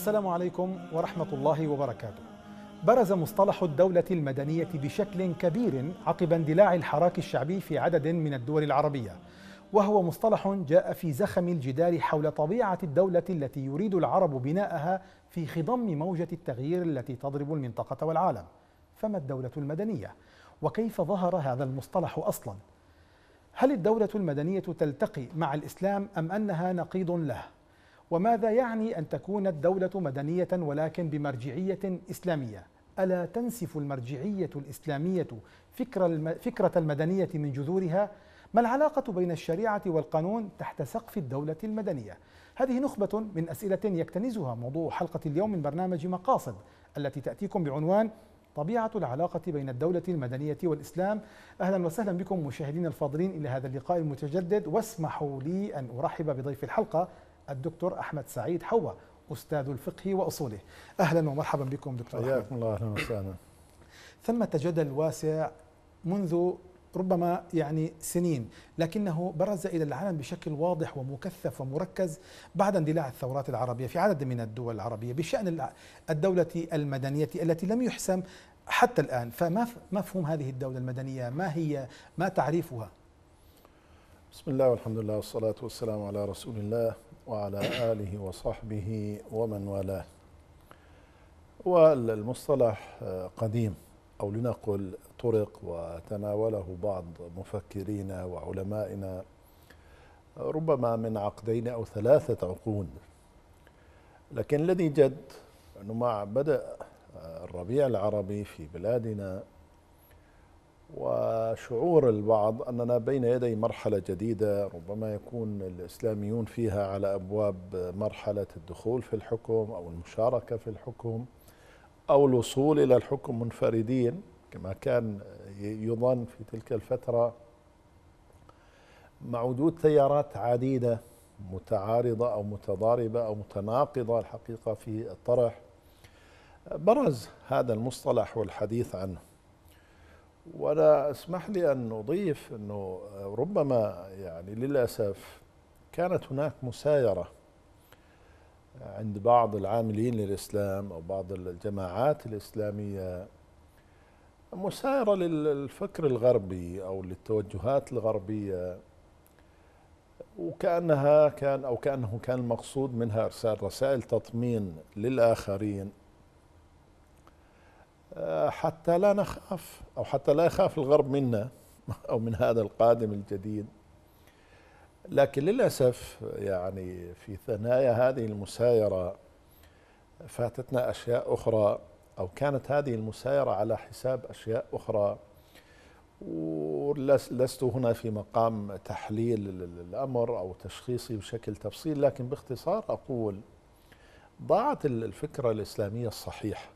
السلام عليكم ورحمة الله وبركاته برز مصطلح الدولة المدنية بشكل كبير عقب اندلاع الحراك الشعبي في عدد من الدول العربية وهو مصطلح جاء في زخم الجدال حول طبيعة الدولة التي يريد العرب بناءها في خضم موجة التغيير التي تضرب المنطقة والعالم فما الدولة المدنية؟ وكيف ظهر هذا المصطلح أصلا؟ هل الدولة المدنية تلتقي مع الإسلام أم أنها نقيض له؟ وماذا يعني أن تكون الدولة مدنية ولكن بمرجعية إسلامية ألا تنسف المرجعية الإسلامية فكرة, المدنية من جذورها؟ ما العلاقة بين الشريعة والقانون تحت سقف الدولة المدنية؟ هذه نخبة من أسئلة يكتنزها موضوع حلقة اليوم من برنامج مقاصد التي تأتيكم بعنوان طبيعة العلاقة بين الدولة المدنية والإسلام أهلا وسهلا بكم مشاهدين الفاضلين إلى هذا اللقاء المتجدد واسمحوا لي أن أرحب بضيف الحلقة الدكتور أحمد سعيد حوا أستاذ الفقه وأصوله أهلا ومرحبا بكم دكتور حياكم الله أهلا وسهلا ثمة جدل واسع منذ ربما يعني سنين لكنه برز إلى العالم بشكل واضح ومكثف ومركز بعد اندلاع الثورات العربية في عدد من الدول العربية بشأن الدولة المدنية التي لم يحسم حتى الآن فما مفهوم هذه الدولة المدنية ما هي ما تعريفها بسم الله والحمد لله والصلاة والسلام على رسول الله وعلى آله وصحبه ومن والاه والمصطلح آه، قديم أو لنقل طرق وتناوله بعض مفكرينا وعلمائنا ربما من عقدين أو ثلاثة عقود لكن الذي جد أنه مع بدأ آه، الربيع العربي في بلادنا وشعور البعض أننا بين يدي مرحلة جديدة ربما يكون الإسلاميون فيها على أبواب مرحلة الدخول في الحكم أو المشاركة في الحكم أو الوصول إلى الحكم منفردين كما كان يظن في تلك الفترة مع وجود تيارات عديدة متعارضة أو متضاربة أو متناقضة الحقيقة في الطرح برز هذا المصطلح والحديث عنه وانا اسمح لي ان اضيف انه ربما يعني للاسف كانت هناك مسايره عند بعض العاملين للاسلام او بعض الجماعات الاسلاميه مسايره للفكر الغربي او للتوجهات الغربيه وكانها كان او كانه كان المقصود منها ارسال رسائل تطمين للاخرين آه، حتى لا نخاف أو حتى لا يخاف الغرب منا أو من هذا القادم الجديد لكن للأسف يعني في ثنايا هذه المسايرة فاتتنا أشياء أخرى أو كانت هذه المسايرة على حساب أشياء أخرى ولست هنا في مقام تحليل الأمر أو تشخيصي بشكل تفصيل لكن باختصار أقول ضاعت الفكرة الإسلامية الصحيحة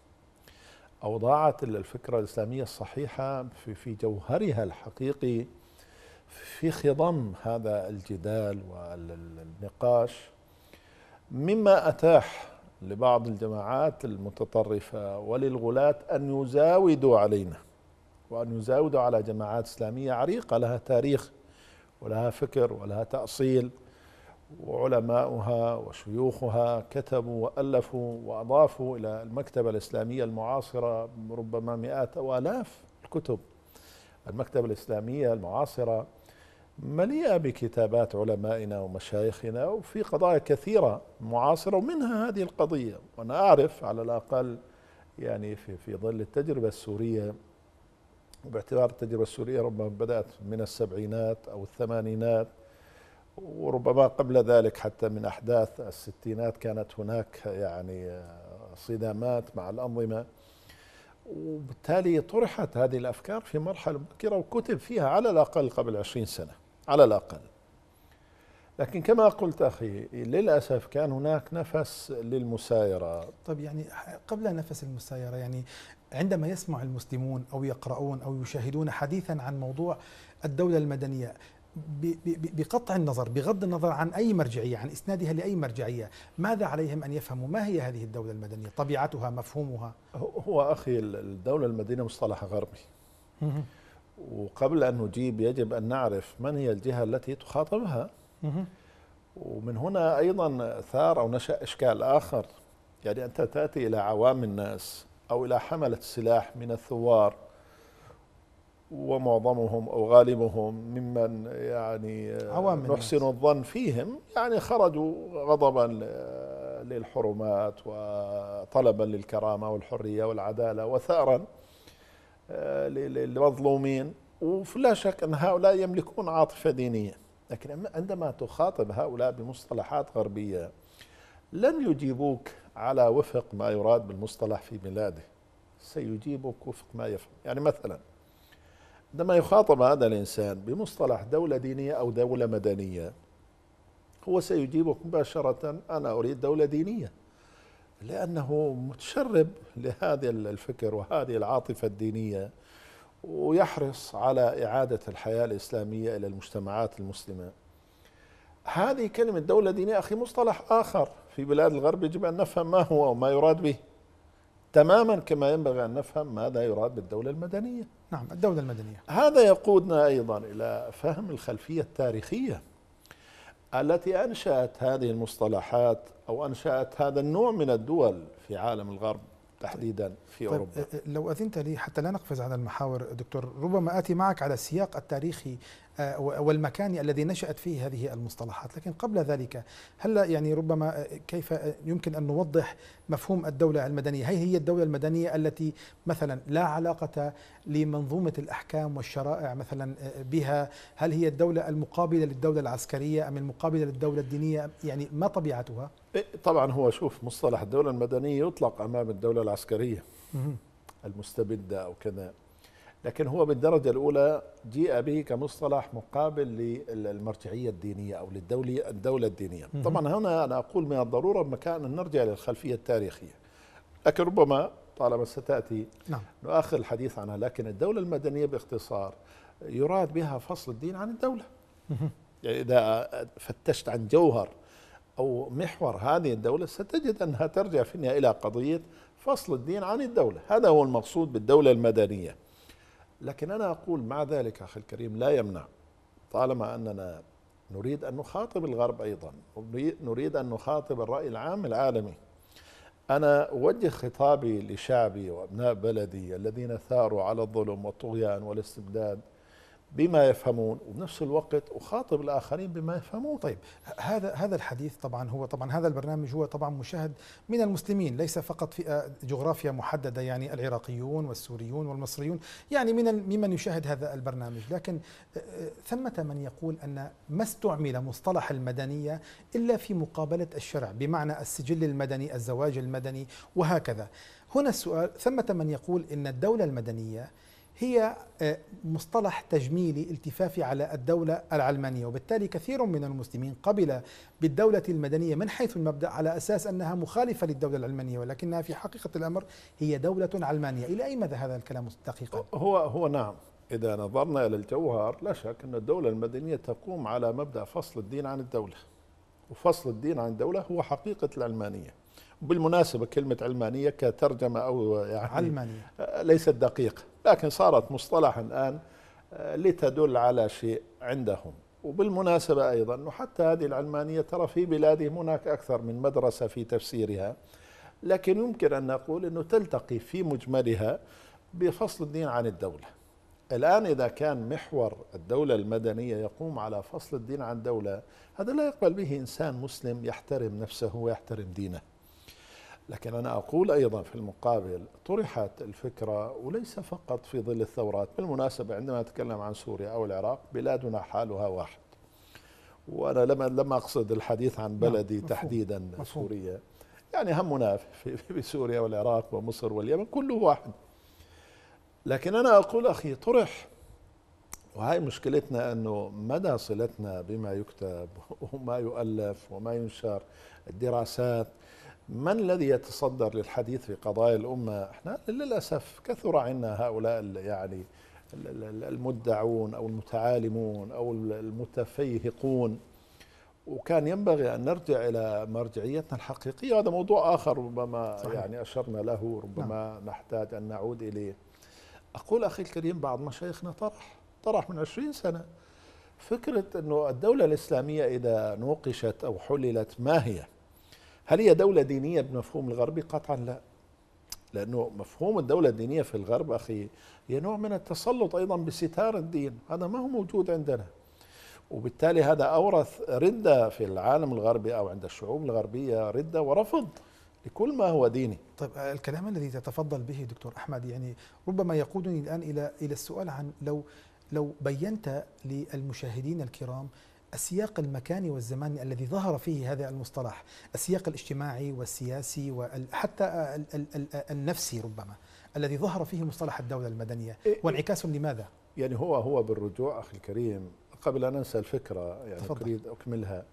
أوضاعت الفكرة الإسلامية الصحيحة في, في جوهرها الحقيقي في خضم هذا الجدال والنقاش مما أتاح لبعض الجماعات المتطرفة وللغلاة أن يزاودوا علينا وأن يزاودوا على جماعات إسلامية عريقة لها تاريخ ولها فكر ولها تأصيل وعلماؤها وشيوخها كتبوا وألفوا وأضافوا إلى المكتبة الإسلامية المعاصرة ربما مئات أو آلاف الكتب المكتبة الإسلامية المعاصرة مليئة بكتابات علمائنا ومشايخنا وفي قضايا كثيرة معاصرة ومنها هذه القضية وأنا أعرف على الأقل يعني في, في ظل التجربة السورية وباعتبار التجربة السورية ربما بدأت من السبعينات أو الثمانينات وربما قبل ذلك حتى من أحداث الستينات كانت هناك يعني آه، صدامات مع الأنظمة وبالتالي طرحت هذه الأفكار في مرحلة مبكرة وكتب فيها على الأقل قبل عشرين سنة على الأقل لكن كما قلت أخي للأسف كان هناك نفس للمسايرة طيب يعني قبل نفس المسايرة يعني عندما يسمع المسلمون أو يقرؤون أو يشاهدون حديثا عن موضوع الدولة المدنية بقطع النظر بغض النظر عن أي مرجعية عن إسنادها لأي مرجعية ماذا عليهم أن يفهموا ما هي هذه الدولة المدنية طبيعتها مفهومها هو أخي الدولة المدنية مصطلح غربي وقبل أن نجيب يجب أن نعرف من هي الجهة التي تخاطبها ومن هنا أيضا ثار أو نشأ إشكال آخر يعني أنت تأتي إلى عوام الناس أو إلى حملة السلاح من الثوار ومعظمهم أو غالبهم ممن يعني عوام نحسن الناس. الظن فيهم يعني خرجوا غضبا للحرمات وطلبا للكرامة والحرية والعدالة وثأرا آه، للمظلومين ولا شك أن هؤلاء يملكون عاطفة دينية لكن عندما تخاطب هؤلاء بمصطلحات غربية لن يجيبوك على وفق ما يراد بالمصطلح في بلاده سيجيبك وفق ما يفهم يعني مثلا عندما يخاطب هذا الإنسان بمصطلح دولة دينية أو دولة مدنية هو سيجيبك مباشرة أنا أريد دولة دينية لأنه متشرب لهذا الفكر وهذه العاطفة الدينية ويحرص على إعادة الحياة الإسلامية إلى المجتمعات المسلمة هذه كلمة دولة دينية أخي مصطلح آخر في بلاد الغرب يجب أن نفهم ما هو وما يراد به تماما كما ينبغي أن نفهم ماذا يراد بالدولة المدنية نعم الدولة المدنية هذا يقودنا أيضا إلى فهم الخلفية التاريخية التي أنشأت هذه المصطلحات أو أنشأت هذا النوع من الدول في عالم الغرب تحديدا في طيب اوروبا لو اذنت لي حتى لا نقفز على المحاور دكتور ربما اتي معك على السياق التاريخي آه، والمكان الذي نشأت فيه هذه المصطلحات لكن قبل ذلك هل يعني ربما آه، كيف آه، يمكن أن نوضح مفهوم الدولة المدنية هي هي الدولة المدنية التي مثلا لا علاقة لمنظومة الأحكام والشرائع مثلا بها هل هي الدولة المقابلة للدولة العسكرية أم المقابلة للدولة الدينية يعني ما طبيعتها؟ إيه، طبعا هو شوف مصطلح الدولة المدنية يطلق أمام الدولة العسكرية المستبدة أو كذا لكن هو بالدرجة الأولى جيء به كمصطلح مقابل للمرجعية الدينية أو للدولة الدولة الدينية طبعا هنا أنا أقول من الضرورة بمكان أن نرجع للخلفية التاريخية لكن ربما طالما ستأتي نعم. نؤخر الحديث عنها لكن الدولة المدنية باختصار يراد بها فصل الدين عن الدولة يعني إذا فتشت عن جوهر أو محور هذه الدولة ستجد أنها ترجع في النهاية إلى قضية فصل الدين عن الدولة هذا هو المقصود بالدولة المدنية لكن أنا أقول مع ذلك أخي الكريم لا يمنع طالما أننا نريد أن نخاطب الغرب أيضا نريد أن نخاطب الرأي العام العالمي أنا أوجه خطابي لشعبي وأبناء بلدي الذين ثاروا على الظلم والطغيان والاستبداد بما يفهمون وبنفس الوقت اخاطب الاخرين بما يفهمون طيب هذا هذا الحديث طبعا هو طبعا هذا البرنامج هو طبعا مشاهد من المسلمين ليس فقط فئه آه، جغرافيا محدده يعني العراقيون والسوريون والمصريون يعني من ممن يشاهد هذا البرنامج لكن آه، آه، ثمه من يقول ان ما استعمل مصطلح المدنيه الا في مقابله الشرع بمعنى السجل المدني الزواج المدني وهكذا هنا السؤال ثمه من يقول ان الدوله المدنيه هي آه، مصطلح تجميلي التفافي على الدولة العلمانية وبالتالي كثير من المسلمين قبل بالدولة المدنية من حيث المبدأ على أساس أنها مخالفة للدولة العلمانية ولكنها في حقيقة الأمر هي دولة علمانية إلى أي مدى هذا الكلام دقيقا؟ هو هو نعم إذا نظرنا إلى الجوهر لا شك أن الدولة المدنية تقوم على مبدأ فصل الدين عن الدولة وفصل الدين عن الدولة هو حقيقة العلمانية بالمناسبة كلمة علمانية كترجمة أو يعني علمانية ليست دقيقة لكن صارت مصطلحا الآن آه، لتدل على شيء عندهم وبالمناسبة أيضا حتى هذه العلمانية ترى في بلاده هناك أكثر من مدرسة في تفسيرها لكن يمكن أن نقول أنه تلتقي في مجملها بفصل الدين عن الدولة الآن إذا كان محور الدولة المدنية يقوم على فصل الدين عن الدوله هذا لا يقبل به إنسان مسلم يحترم نفسه ويحترم دينه لكن أنا أقول أيضا في المقابل طرحت الفكرة وليس فقط في ظل الثورات بالمناسبة عندما نتكلم عن سوريا أو العراق بلادنا حالها واحد وأنا لما لم أقصد الحديث عن نعم، بلدي مفهوم. تحديدا مفهوم. سوريا يعني همنا في سوريا والعراق ومصر واليمن كله واحد لكن أنا أقول أخي طرح وهي مشكلتنا أنه مدى صلتنا بما يكتب وما يؤلف وما ينشر الدراسات من الذي يتصدر للحديث في قضايا الأمة احنا للأسف كثر عنا هؤلاء يعني المدعون أو المتعالمون أو المتفيهقون وكان ينبغي أن نرجع إلى مرجعيتنا الحقيقية هذا موضوع آخر ربما صحيح. يعني أشرنا له ربما نعم. نحتاج أن نعود إليه أقول أخي الكريم بعض مشايخنا طرح طرح من عشرين سنة فكرة أنه الدولة الإسلامية إذا نوقشت أو حللت ما هي هل هي دولة دينية بمفهوم الغربي؟ قطعا لا لأنه مفهوم الدولة الدينية في الغرب أخي هي نوع من التسلط أيضا بستار الدين هذا ما هو موجود عندنا وبالتالي هذا أورث ردة في العالم الغربي أو عند الشعوب الغربية ردة ورفض لكل ما هو ديني طيب الكلام الذي تتفضل به دكتور أحمد يعني ربما يقودني الآن إلى إلى السؤال عن لو لو بينت للمشاهدين الكرام السياق المكاني والزماني الذي ظهر فيه هذا المصطلح السياق الاجتماعي والسياسي وحتى النفسي ربما الذي ظهر فيه مصطلح الدولة المدنية إيه، إيه. وانعكاس لماذا؟ يعني هو هو بالرجوع أخي الكريم قبل أن أنسى الفكرة يعني تفضل. أريد أكملها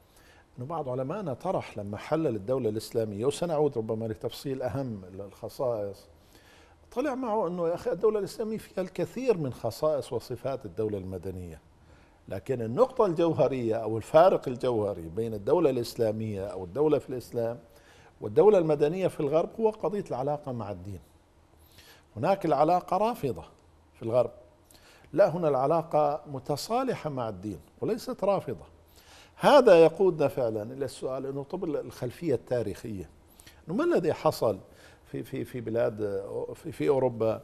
أنه بعض علمائنا طرح لما حلل الدولة الإسلامية وسنعود ربما لتفصيل أهم الخصائص طلع معه أنه يا أخي الدولة الإسلامية فيها الكثير من خصائص وصفات الدولة المدنية لكن النقطة الجوهرية أو الفارق الجوهري بين الدولة الإسلامية أو الدولة في الإسلام والدولة المدنية في الغرب هو قضية العلاقة مع الدين هناك العلاقة رافضة في الغرب لا هنا العلاقة متصالحة مع الدين وليست رافضة هذا يقودنا فعلا إلى السؤال أنه طب الخلفية التاريخية ما الذي حصل في في في بلاد في, في أوروبا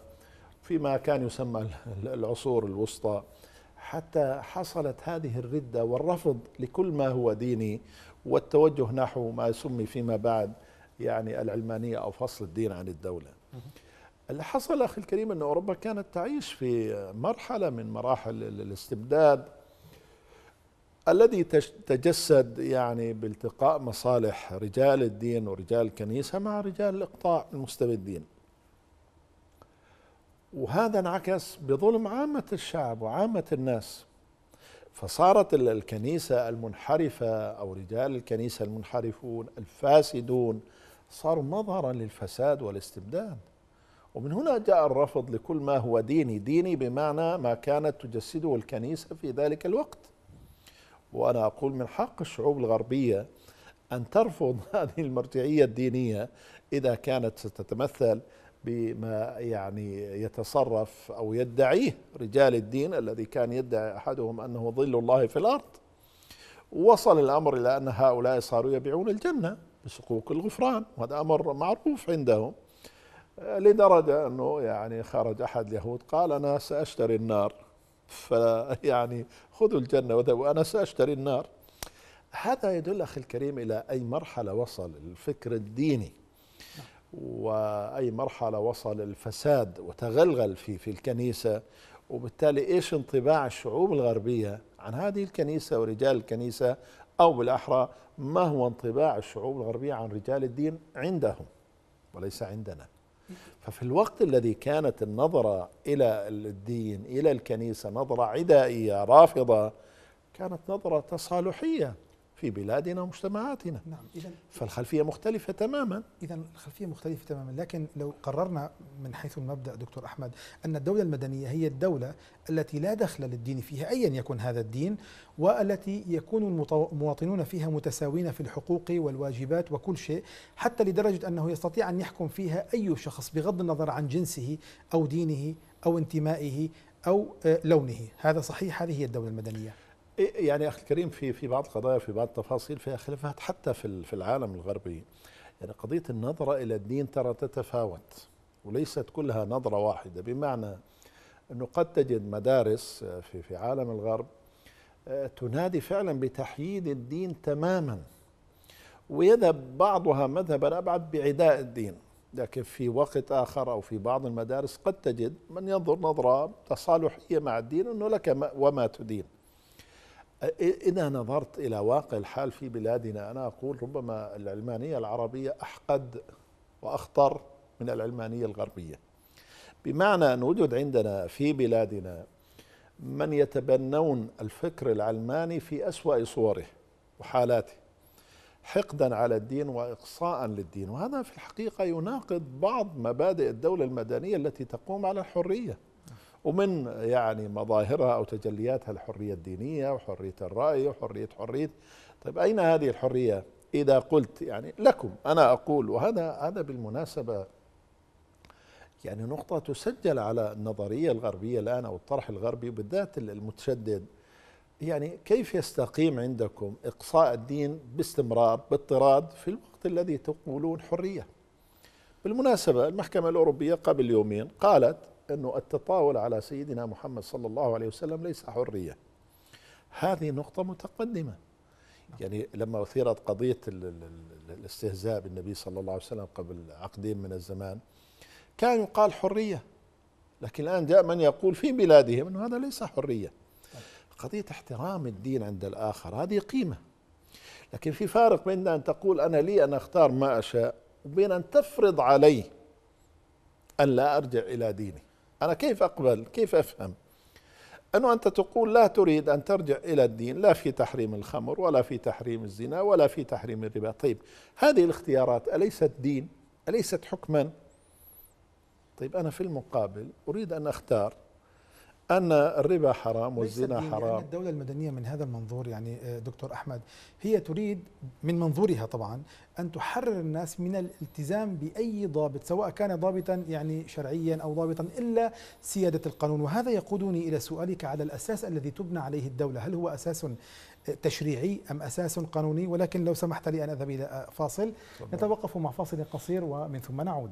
فيما كان يسمى العصور الوسطى حتى حصلت هذه الردة والرفض لكل ما هو ديني والتوجه نحو ما سمي فيما بعد يعني العلمانية أو فصل الدين عن الدولة اللي حصل أخي الكريم أن أوروبا كانت تعيش في مرحلة من مراحل الاستبداد الذي تجسد يعني بالتقاء مصالح رجال الدين ورجال الكنيسة مع رجال الإقطاع المستبدين وهذا انعكس بظلم عامة الشعب وعامة الناس فصارت الكنيسة المنحرفة أو رجال الكنيسة المنحرفون الفاسدون صاروا مظهرا للفساد والاستبداد ومن هنا جاء الرفض لكل ما هو ديني ديني بمعنى ما كانت تجسده الكنيسة في ذلك الوقت وأنا أقول من حق الشعوب الغربية أن ترفض هذه المرجعية الدينية إذا كانت ستتمثل بما يعني يتصرف او يدعيه رجال الدين الذي كان يدعي احدهم انه ظل الله في الارض وصل الامر الى ان هؤلاء صاروا يبيعون الجنه بسقوق الغفران وهذا امر معروف عندهم آه، لدرجه انه يعني خرج احد اليهود قال انا ساشتري النار فيعني خذوا الجنه وذهبوا انا ساشتري النار هذا يدل اخي الكريم الى اي مرحله وصل الفكر الديني واي مرحله وصل الفساد وتغلغل في في الكنيسه وبالتالي ايش انطباع الشعوب الغربيه عن هذه الكنيسه ورجال الكنيسه او بالاحرى ما هو انطباع الشعوب الغربيه عن رجال الدين عندهم وليس عندنا ففي الوقت الذي كانت النظره الى الدين الى الكنيسه نظره عدائيه رافضه كانت نظره تصالحيه في بلادنا ومجتمعاتنا نعم إذن فالخلفية مختلفة تماما إذا الخلفية مختلفة تماما لكن لو قررنا من حيث المبدأ دكتور أحمد أن الدولة المدنية هي الدولة التي لا دخل للدين فيها أيا يكن هذا الدين والتي يكون المواطنون فيها متساوين في الحقوق والواجبات وكل شيء حتى لدرجة أنه يستطيع أن يحكم فيها أي شخص بغض النظر عن جنسه أو دينه أو انتمائه أو آه، لونه هذا صحيح هذه هي الدولة المدنية إيه، يعني اخي الكريم في في بعض القضايا في بعض التفاصيل فيها خلافات حتى في في العالم الغربي يعني قضيه النظره الى الدين ترى تتفاوت وليست كلها نظره واحده بمعنى انه قد تجد مدارس آه، في في عالم الغرب آه، تنادي فعلا بتحييد الدين تماما ويذهب بعضها مذهبا ابعد بعداء الدين لكن في وقت اخر او في بعض المدارس قد تجد من ينظر نظره تصالحيه مع الدين انه لك وما تدين إذا نظرت إلى واقع الحال في بلادنا أنا أقول ربما العلمانية العربية أحقد وأخطر من العلمانية الغربية بمعنى أن وجد عندنا في بلادنا من يتبنون الفكر العلماني في أسوأ صوره وحالاته حقدا على الدين واقصاء للدين وهذا في الحقيقه يناقض بعض مبادئ الدوله المدنيه التي تقوم على الحريه ومن يعني مظاهرها أو تجلياتها الحرية الدينية وحرية الرأي وحرية حرية طيب أين هذه الحرية إذا قلت يعني لكم أنا أقول وهذا هذا بالمناسبة يعني نقطة تسجل على النظرية الغربية الآن أو الطرح الغربي بالذات المتشدد يعني كيف يستقيم عندكم إقصاء الدين باستمرار باضطراد في الوقت الذي تقولون حرية بالمناسبة المحكمة الأوروبية قبل يومين قالت أنه التطاول على سيدنا محمد صلى الله عليه وسلم ليس حرية هذه نقطة متقدمة يعني لما أثيرت قضية الاستهزاء بالنبي صلى الله عليه وسلم قبل عقدين من الزمان كان يقال حرية لكن الآن جاء من يقول في بلادهم أنه هذا ليس حرية قضية احترام الدين عند الآخر هذه قيمة لكن في فارق بين أن تقول أنا لي أن أختار ما أشاء وبين أن تفرض علي أن لا أرجع إلى ديني أنا كيف أقبل كيف أفهم أنه أنت تقول لا تريد أن ترجع إلى الدين لا في تحريم الخمر ولا في تحريم الزنا ولا في تحريم الربا طيب هذه الاختيارات أليست دين أليست حكما طيب أنا في المقابل أريد أن أختار أن الربا حرام والزنا حرام يعني الدولة المدنية من هذا المنظور يعني آه، دكتور أحمد هي تريد من منظورها طبعا أن تحرر الناس من الالتزام بأي ضابط سواء كان ضابطا يعني شرعيا أو ضابطا إلا سيادة القانون وهذا يقودني إلى سؤالك على الأساس الذي تبنى عليه الدولة هل هو أساس آه، تشريعي أم أساس قانوني ولكن لو سمحت لي أن أذهب إلى آه، فاصل نتوقف مع فاصل قصير ومن ثم نعود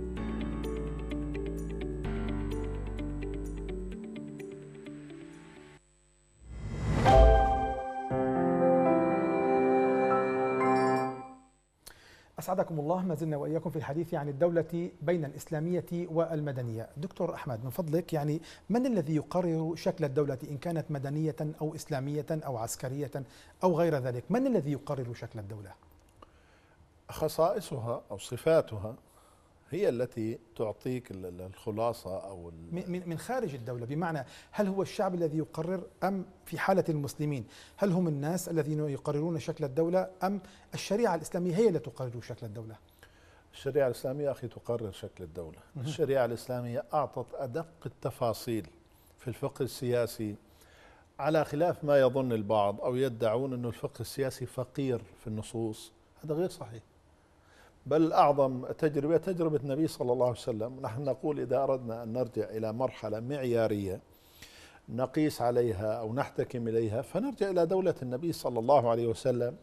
أسعدكم الله ما زلنا وإياكم في الحديث عن الدولة بين الإسلامية والمدنية دكتور أحمد من فضلك يعني من الذي يقرر شكل الدولة إن كانت مدنية أو إسلامية أو عسكرية أو غير ذلك من الذي يقرر شكل الدولة؟ خصائصها أو صفاتها هي التي تعطيك الخلاصة أو من خارج الدولة بمعنى هل هو الشعب الذي يقرر أم في حالة المسلمين هل هم الناس الذين يقررون شكل الدولة أم الشريعة الإسلامية هي التي تقرر شكل الدولة الشريعة الإسلامية أخي تقرر شكل الدولة الشريعة الإسلامية أعطت أدق التفاصيل في الفقه السياسي على خلاف ما يظن البعض أو يدعون أن الفقه السياسي فقير في النصوص هذا غير صحيح بل أعظم تجربة تجربة النبي صلى الله عليه وسلم نحن نقول إذا أردنا أن نرجع إلى مرحلة معيارية نقيس عليها أو نحتكم إليها فنرجع إلى دولة النبي صلى الله عليه وسلم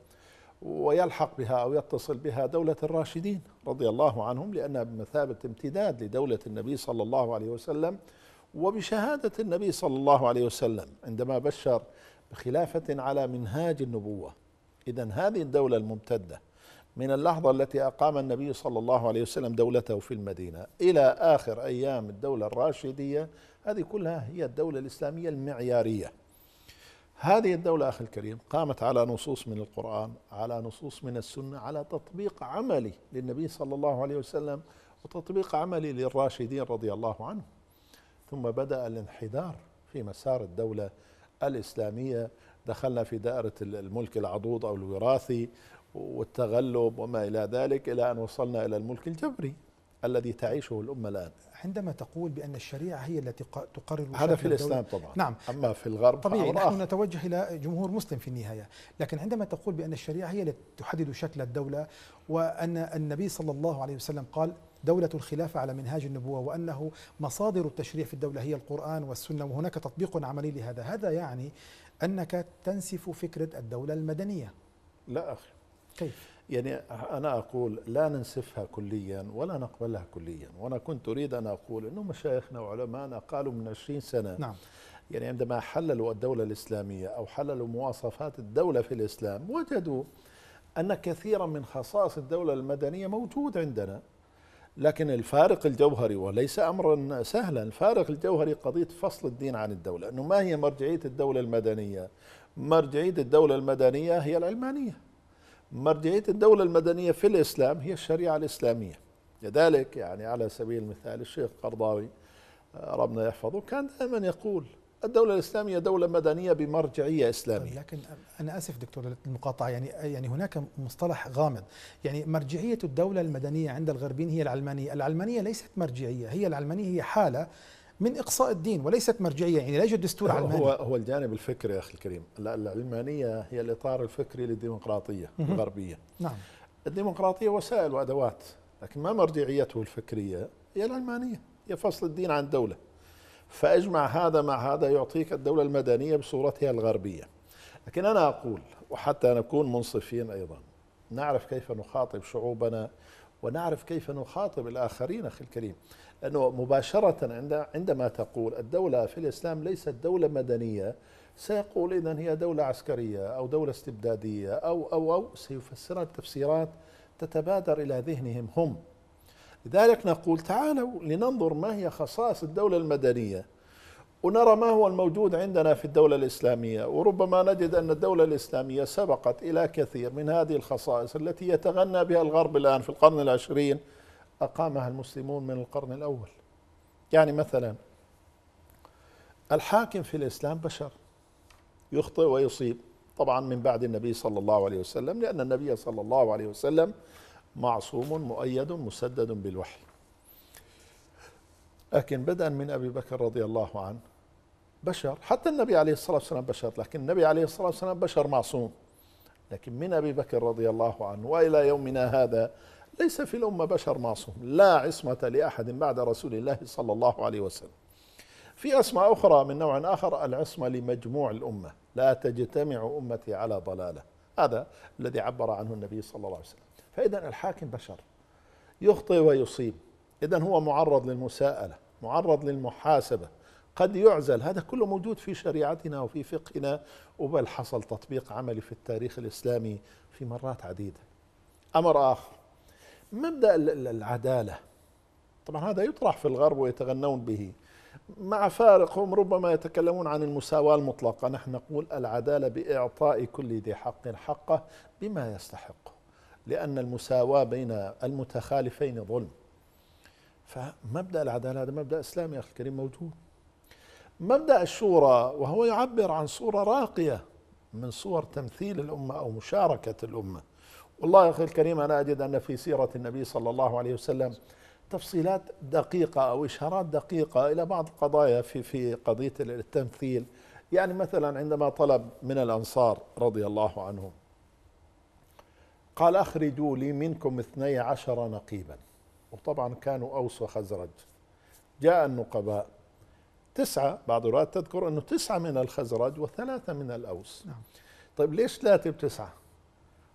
ويلحق بها أو يتصل بها دولة الراشدين رضي الله عنهم لأنها بمثابة امتداد لدولة النبي صلى الله عليه وسلم وبشهادة النبي صلى الله عليه وسلم عندما بشر بخلافة على منهاج النبوة إذا هذه الدولة الممتدة من اللحظة التي أقام النبي صلى الله عليه وسلم دولته في المدينة إلى آخر أيام الدولة الراشدية هذه كلها هي الدولة الإسلامية المعيارية هذه الدولة أخي الكريم قامت على نصوص من القرآن على نصوص من السنة على تطبيق عملي للنبي صلى الله عليه وسلم وتطبيق عملي للراشدين رضي الله عنهم ثم بدأ الانحدار في مسار الدولة الإسلامية دخلنا في دائرة الملك العضوض أو الوراثي والتغلب وما إلى ذلك إلى أن وصلنا إلى الملك الجبري الذي تعيشه الأمة الآن عندما تقول بأن الشريعة هي التي تقرر هذا في الإسلام طبعا نعم أما في الغرب طبيعي نحن نتوجه إلى جمهور مسلم في النهاية لكن عندما تقول بأن الشريعة هي التي تحدد شكل الدولة وأن النبي صلى الله عليه وسلم قال دولة الخلافة على منهاج النبوة وأنه مصادر التشريع في الدولة هي القرآن والسنة وهناك تطبيق عملي لهذا هذا يعني أنك تنسف فكرة الدولة المدنية لا أخي كيف؟ يعني أنا أقول لا ننسفها كليا ولا نقبلها كليا وأنا كنت أريد أن أقول أنه مشايخنا وعلمائنا قالوا من 20 سنة نعم يعني عندما حللوا الدولة الإسلامية أو حللوا مواصفات الدولة في الإسلام وجدوا أن كثيرا من خصائص الدولة المدنية موجود عندنا لكن الفارق الجوهري وليس أمرا سهلا الفارق الجوهري قضية فصل الدين عن الدولة أنه ما هي مرجعية الدولة المدنية مرجعية الدولة المدنية هي العلمانية مرجعية الدولة المدنية في الإسلام هي الشريعة الإسلامية لذلك يعني على سبيل المثال الشيخ قرضاوي آه، ربنا يحفظه كان دائما يقول الدولة الإسلامية دولة مدنية بمرجعية إسلامية لكن أنا آسف دكتور المقاطعة يعني يعني هناك مصطلح غامض يعني مرجعية الدولة المدنية عند الغربيين هي العلمانية العلمانية ليست مرجعية هي العلمانية هي حالة من اقصاء الدين وليست مرجعيه يعني لا يوجد دستور علماني هو هو الجانب الفكري يا اخي الكريم العلمانيه هي الاطار الفكري للديمقراطيه الغربيه نعم الديمقراطيه وسائل وادوات لكن ما مرجعيته الفكريه هي العلمانيه هي فصل الدين عن الدوله فاجمع هذا مع هذا يعطيك الدوله المدنيه بصورتها الغربيه لكن انا اقول وحتى نكون منصفين ايضا نعرف كيف نخاطب شعوبنا ونعرف كيف نخاطب الاخرين اخي الكريم أنه مباشرة عندما تقول الدولة في الإسلام ليست دولة مدنية سيقول إذا هي دولة عسكرية أو دولة استبدادية أو أو أو سيفسرها التفسيرات تتبادر إلى ذهنهم هم لذلك نقول تعالوا لننظر ما هي خصائص الدولة المدنية ونرى ما هو الموجود عندنا في الدولة الإسلامية وربما نجد أن الدولة الإسلامية سبقت إلى كثير من هذه الخصائص التي يتغنى بها الغرب الآن في القرن العشرين أقامها المسلمون من القرن الأول يعني مثلا الحاكم في الإسلام بشر يخطئ ويصيب طبعا من بعد النبي صلى الله عليه وسلم لأن النبي صلى الله عليه وسلم معصوم مؤيد مسدد بالوحي لكن بدءا من أبي بكر رضي الله عنه بشر حتى النبي عليه الصلاة والسلام بشر لكن النبي عليه الصلاة والسلام بشر معصوم لكن من أبي بكر رضي الله عنه وإلى يومنا هذا ليس في الأمة بشر معصوم لا عصمة لأحد بعد رسول الله صلى الله عليه وسلم في أسماء أخرى من نوع آخر العصمة لمجموع الأمة لا تجتمع أمتي على ضلالة هذا الذي عبر عنه النبي صلى الله عليه وسلم فإذا الحاكم بشر يخطئ ويصيب إذا هو معرض للمساءلة معرض للمحاسبة قد يعزل هذا كله موجود في شريعتنا وفي فقهنا وبل حصل تطبيق عملي في التاريخ الإسلامي في مرات عديدة أمر آخر مبدا العداله طبعا هذا يطرح في الغرب ويتغنون به مع فارق هم ربما يتكلمون عن المساواه المطلقه نحن نقول العداله باعطاء كل ذي حق حقه بما يستحقه لان المساواه بين المتخالفين ظلم فمبدا العداله هذا مبدا اسلامي يا اخي الكريم موجود مبدا الشورى وهو يعبر عن صوره راقيه من صور تمثيل الامه او مشاركه الامه والله يا اخي الكريم انا اجد ان في سيره النبي صلى الله عليه وسلم تفصيلات دقيقه او اشارات دقيقه الى بعض القضايا في في قضيه التمثيل يعني مثلا عندما طلب من الانصار رضي الله عنهم قال اخرجوا لي منكم اثني عشر نقيبا وطبعا كانوا اوس وخزرج جاء النقباء تسعة بعض الرواة تذكر أنه تسعة من الخزرج وثلاثة من الأوس نعم. طيب ليش ثلاثة بتسعة؟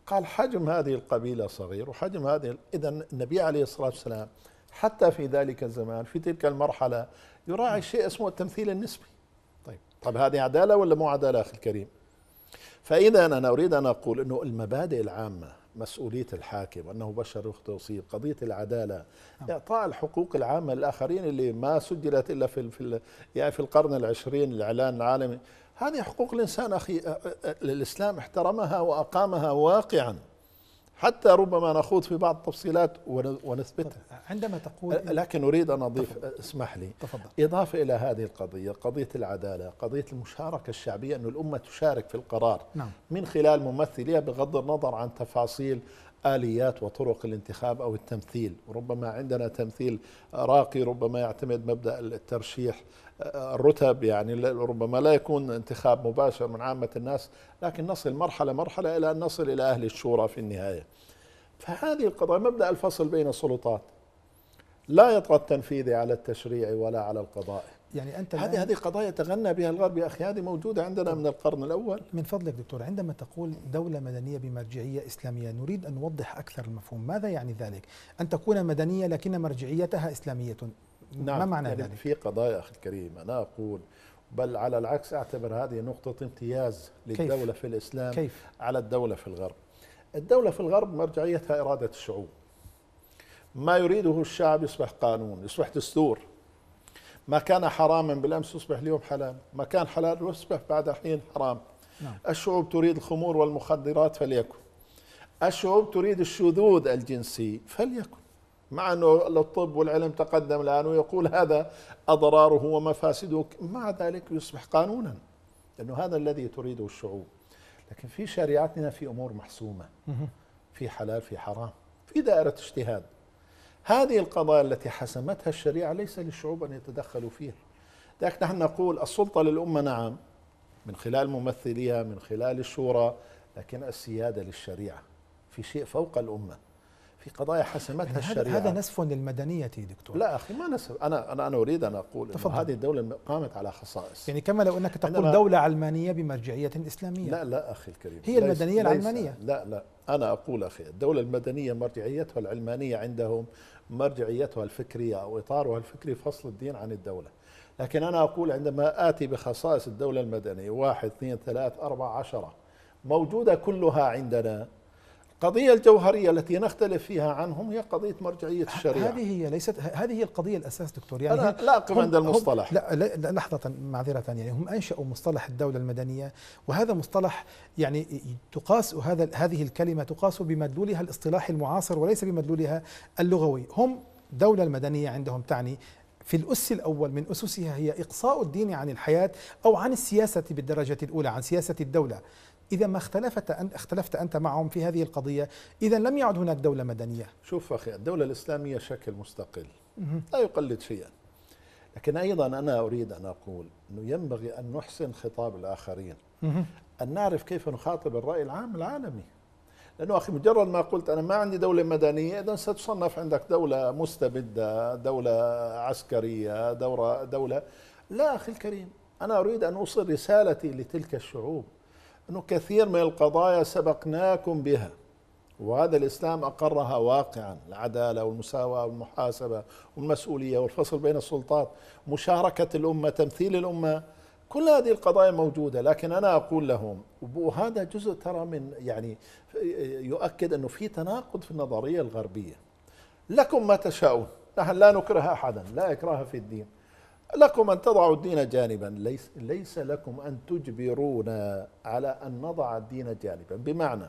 قال حجم هذه القبيلة صغير وحجم هذه إذا النبي عليه الصلاة والسلام حتى في ذلك الزمان في تلك المرحلة يراعي شيء اسمه التمثيل النسبي طيب طب هذه عدالة ولا مو عدالة أخي الكريم فإذا أنا أريد أن أقول أنه المبادئ العامة مسؤولية الحاكم أنه بشر يخطئ ويصيب قضية العدالة نعم. إعطاء الحقوق العامة للآخرين اللي ما سجلت إلا في في يعني في القرن العشرين الإعلان العالمي هذه حقوق الإنسان أخي الإسلام احترمها وأقامها واقعا حتى ربما نخوض في بعض التفصيلات ونثبتها عندما تقول لكن أريد أن أضيف تفضل. اسمح لي تفضل. إضافة إلى هذه القضية قضية العدالة قضية المشاركة الشعبية أن الأمة تشارك في القرار نعم. من خلال ممثليها بغض النظر عن تفاصيل آليات وطرق الانتخاب أو التمثيل ربما عندنا تمثيل راقي ربما يعتمد مبدأ الترشيح الرتب يعني ربما لا يكون انتخاب مباشر من عامة الناس لكن نصل مرحلة مرحلة إلى أن نصل إلى أهل الشورى في النهاية فهذه القضايا مبدأ الفصل بين السلطات لا يطغى التنفيذي على التشريع ولا على القضاء يعني انت هذه هذه قضايا تغنى بها الغرب يا اخي هذه موجوده عندنا من القرن الاول من فضلك دكتور عندما تقول دوله مدنيه بمرجعيه اسلاميه نريد ان نوضح اكثر المفهوم ماذا يعني ذلك ان تكون مدنيه لكن مرجعيتها اسلاميه نعم ما معنى يعني ذلك؟ في قضايا أخي الكريم أنا أقول بل على العكس أعتبر هذه نقطة امتياز للدولة كيف؟ في الإسلام كيف؟ على الدولة في الغرب الدولة في الغرب مرجعيتها إرادة الشعوب ما يريده الشعب يصبح قانون يصبح دستور ما كان حراما بالأمس يصبح اليوم حلال ما كان حلال يصبح بعد حين حرام نعم. الشعوب تريد الخمور والمخدرات فليكن الشعوب تريد الشذوذ الجنسي فليكن مع أنه الطب والعلم تقدم الآن ويقول هذا أضراره ومفاسده مع ذلك يصبح قانونا لأنه هذا الذي تريده الشعوب لكن في شريعتنا في أمور محسومة في حلال في حرام في دائرة اجتهاد هذه القضايا التي حسمتها الشريعة ليس للشعوب أن يتدخلوا فيها لكن نحن نقول السلطة للأمة نعم من خلال ممثليها من خلال الشورى لكن السيادة للشريعة في شيء فوق الأمة في قضايا حسمتها يعني الشريعه هذا نسف للمدنيه دكتور لا اخي ما نسف انا انا انا اريد ان اقول تفضل. هذه الدوله قامت على خصائص يعني كما لو انك تقول دوله علمانيه بمرجعيه اسلاميه لا لا اخي الكريم هي المدنيه العلمانيه لا لا انا اقول اخي الدوله المدنيه مرجعيتها العلمانيه عندهم مرجعيتها الفكريه او اطارها الفكري فصل الدين عن الدوله لكن انا اقول عندما اتي بخصائص الدوله المدنيه واحد اثنين ثلاث اربع عشره موجوده كلها عندنا القضية الجوهرية التي نختلف فيها عنهم هي قضية مرجعية الشريعة هذه هي ليست هذه هي القضية الأساس دكتور يعني أنا لا أقف عند المصطلح لا, لا لحظة معذرة يعني هم أنشأوا مصطلح الدولة المدنية وهذا مصطلح يعني تقاس هذا هذه الكلمة تقاس بمدلولها الاصطلاحي المعاصر وليس بمدلولها اللغوي هم دولة المدنية عندهم تعني في الأس الأول من أسسها هي إقصاء الدين عن الحياة أو عن السياسة بالدرجة الأولى عن سياسة الدولة إذا ما اختلفت أن اختلفت أنت معهم في هذه القضية إذا لم يعد هناك دولة مدنية شوف أخي الدولة الإسلامية شكل مستقل لا يقلد شيئا لكن أيضا أنا أريد أن أقول أنه ينبغي أن نحسن خطاب الآخرين أن نعرف كيف نخاطب الرأي العام العالمي لأنه أخي مجرد ما قلت أنا ما عندي دولة مدنية إذا ستصنف عندك دولة مستبدة دولة عسكرية دورة دولة لا أخي الكريم أنا أريد أن أوصل رسالتي لتلك الشعوب أنه كثير من القضايا سبقناكم بها وهذا الإسلام أقرها واقعا العدالة والمساواة والمحاسبة والمسؤولية والفصل بين السلطات مشاركة الأمة تمثيل الأمة كل هذه القضايا موجودة لكن أنا أقول لهم وهذا جزء ترى من يعني يؤكد أنه في تناقض في النظرية الغربية لكم ما تشاءون نحن لا نكره أحدا لا إكراه في الدين لكم أن تضعوا الدين جانبا ليس, ليس لكم أن تجبرونا على أن نضع الدين جانبا بمعنى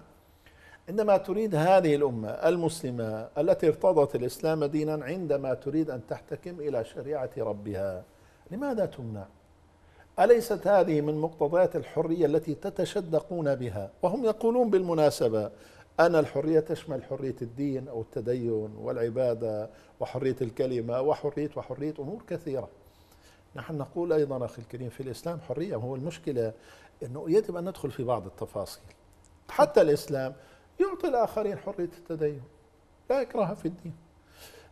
عندما تريد هذه الأمة المسلمة التي ارتضت الإسلام دينا عندما تريد أن تحتكم إلى شريعة ربها لماذا تمنع؟ أليست هذه من مقتضيات الحرية التي تتشدقون بها وهم يقولون بالمناسبة أن الحرية تشمل حرية الدين أو التدين والعبادة وحرية الكلمة وحرية وحرية أمور كثيرة نحن نقول أيضا أخي الكريم في الإسلام حرية هو المشكلة أنه يجب أن ندخل في بعض التفاصيل حتى الإسلام يعطي الآخرين حرية التدين لا إكراه في الدين